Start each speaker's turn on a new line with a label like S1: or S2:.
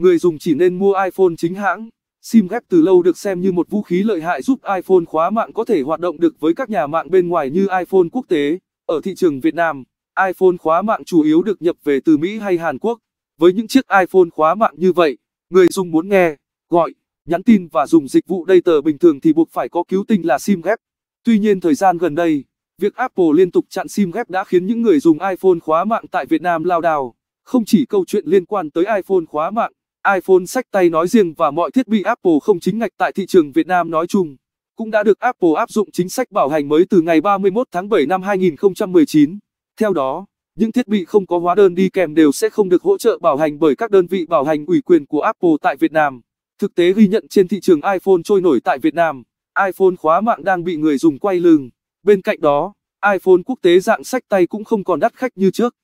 S1: người dùng chỉ nên mua iPhone chính hãng. SIM ghép từ lâu được xem như một vũ khí lợi hại giúp iPhone khóa mạng có thể hoạt động được với các nhà mạng bên ngoài như iPhone quốc tế. Ở thị trường Việt Nam, iPhone khóa mạng chủ yếu được nhập về từ Mỹ hay Hàn Quốc. Với những chiếc iPhone khóa mạng như vậy, người dùng muốn nghe, gọi, nhắn tin và dùng dịch vụ data bình thường thì buộc phải có cứu tinh là SIM ghép. Tuy nhiên thời gian gần đây, việc Apple liên tục chặn SIM ghép đã khiến những người dùng iPhone khóa mạng tại Việt Nam lao đao. Không chỉ câu chuyện liên quan tới iPhone khóa mạng, iPhone sách tay nói riêng và mọi thiết bị Apple không chính ngạch tại thị trường Việt Nam nói chung, cũng đã được Apple áp dụng chính sách bảo hành mới từ ngày 31 tháng 7 năm 2019. Theo đó, những thiết bị không có hóa đơn đi kèm đều sẽ không được hỗ trợ bảo hành bởi các đơn vị bảo hành ủy quyền của Apple tại Việt Nam. Thực tế ghi nhận trên thị trường iPhone trôi nổi tại Việt Nam, iPhone khóa mạng đang bị người dùng quay lưng. Bên cạnh đó, iPhone quốc tế dạng sách tay cũng không còn đắt khách như trước.